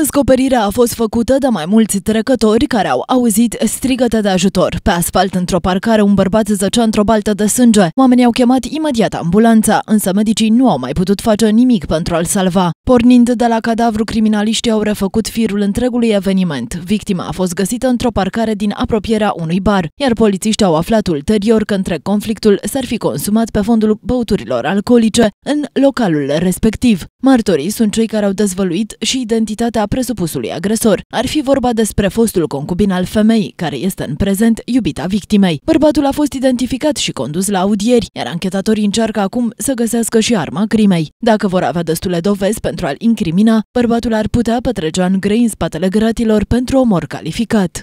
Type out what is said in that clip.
Descoperirea a fost făcută de mai mulți trecători care au auzit strigăte de ajutor. Pe asfalt, într-o parcare, un bărbat zăcea într-o baltă de sânge. Oamenii au chemat imediat ambulanța, însă medicii nu au mai putut face nimic pentru a-l salva. Pornind de la cadavru, criminaliștii au refăcut firul întregului eveniment. Victima a fost găsită într-o parcare din apropierea unui bar, iar polițiștii au aflat ulterior că întreg conflictul s-ar fi consumat pe fondul băuturilor alcoolice în localul respectiv. Martorii sunt cei care au dezvăluit și identitatea a presupusului agresor. Ar fi vorba despre fostul concubin al femeii, care este în prezent iubita victimei. Bărbatul a fost identificat și condus la audieri, iar anchetatorii încearcă acum să găsească și arma crimei. Dacă vor avea destule dovezi pentru a-l incrimina, bărbatul ar putea petrece în grei în spatele gratilor pentru omor calificat.